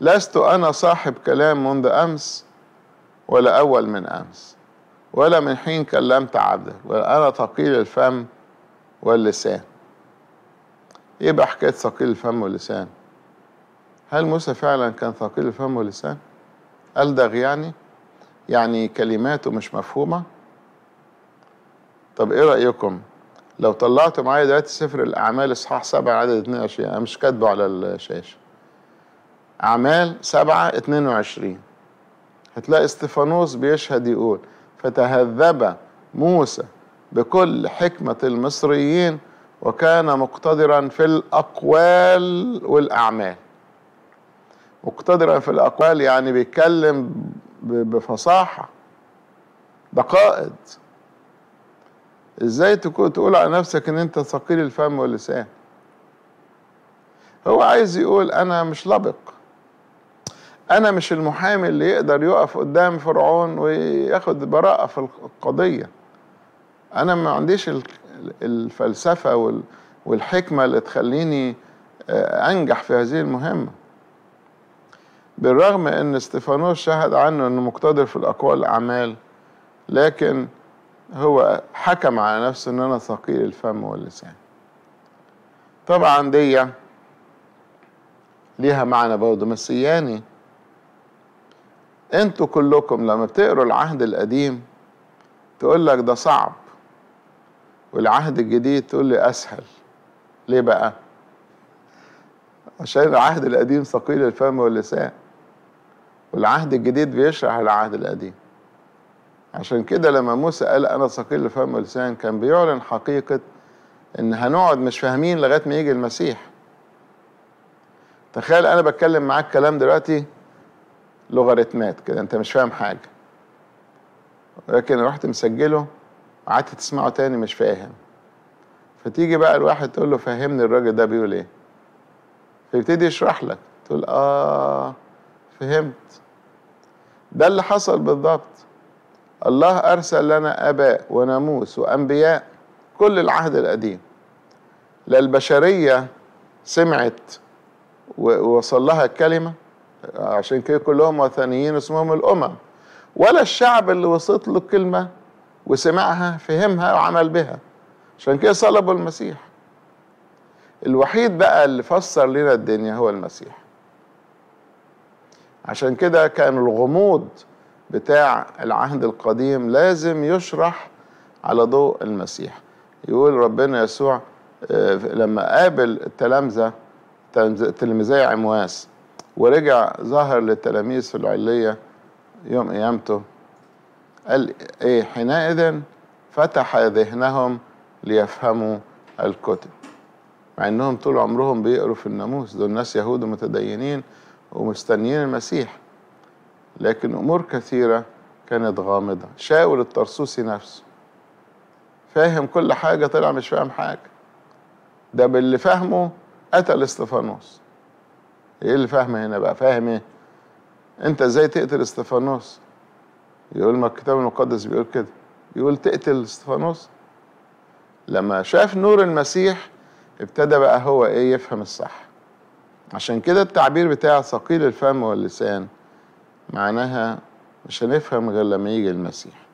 لست انا صاحب كلام منذ امس ولا اول من امس ولا من حين كلمت عبدك ولا انا ثقيل الفم واللسان ايه بقى حكايه ثقيل الفم واللسان هل موسى فعلا كان ثقيل الفم واللسان الدغ يعني يعني كلماته مش مفهومه طب ايه رايكم لو طلعتوا معايا دلوقتي سفر الاعمال اصحاح 7 عدد 22 انا مش كاتبه على الشاشه أعمال سبعة 22 وعشرين هتلاقي استفانوس بيشهد يقول فتهذب موسى بكل حكمة المصريين وكان مقتدرا في الأقوال والأعمال مقتدرا في الأقوال يعني بيتكلم بفصاحة ده قائد ازاي تكون تقول على نفسك ان انت ثقيل الفم واللسان هو عايز يقول انا مش لبق انا مش المحامي اللي يقدر يقف قدام فرعون وياخد براءة في القضية انا ما عنديش الفلسفة والحكمة اللي تخليني آه، انجح في هذه المهمة بالرغم ان استفانوس شهد عنه انه مقتدر في الاقوال والاعمال لكن هو حكم على نفسه ان انا ثقيل الفم واللسان طبعا دي ليها معنى برضه مسياني انتوا كلكم لما بتقروا العهد القديم تقول لك ده صعب والعهد الجديد تقول لي اسهل ليه بقى عشان العهد القديم ثقيل الفم واللسان والعهد الجديد بيشرح العهد القديم عشان كده لما موسى قال انا ثقيل الفم واللسان كان بيعلن حقيقه ان هنقعد مش فاهمين لغايه ما يجي المسيح تخيل انا بتكلم معاك كلام دلوقتي لوغاريتمات كده انت مش فاهم حاجه لكن رحت مسجله قعدت تسمعه تاني مش فاهم فتيجي بقى الواحد تقول له فهمني الراجل ده بيقول ايه فيبتدي يشرح لك تقول اه فهمت ده اللي حصل بالضبط الله ارسل لنا اباء وناموس وانبياء كل العهد القديم لا البشريه سمعت ووصل لها الكلمه عشان كده كلهم وثنيين اسمهم الأمم ولا الشعب اللي وصلت له الكلمة وسمعها فهمها وعمل بها عشان كده صلبوا المسيح الوحيد بقى اللي فسر لنا الدنيا هو المسيح عشان كده كان الغموض بتاع العهد القديم لازم يشرح على ضوء المسيح يقول ربنا يسوع آه، لما قابل التلامذة تلميذي عمواس ورجع ظهر للتلاميذ في العلية يوم قيامته قال إيه حينئذ فتح ذهنهم ليفهموا الكتب مع انهم طول عمرهم بيقروا في الناموس دول ناس يهود متدينين ومستنيين المسيح لكن امور كثيره كانت غامضه شاول الطرسوسي نفسه فاهم كل حاجه طلع مش فاهم حاجه ده باللي فاهمه قتل استفانوس ايه اللي فاهمه هنا بقى فاهم ايه انت ازاي تقتل استفانوس يقول ما الكتاب المقدس بيقول كده يقول تقتل استفانوس لما شاف نور المسيح ابتدى بقى هو ايه يفهم الصح عشان كده التعبير بتاع ثقيل الفم واللسان معناها مش هنفهم غير لما يجي المسيح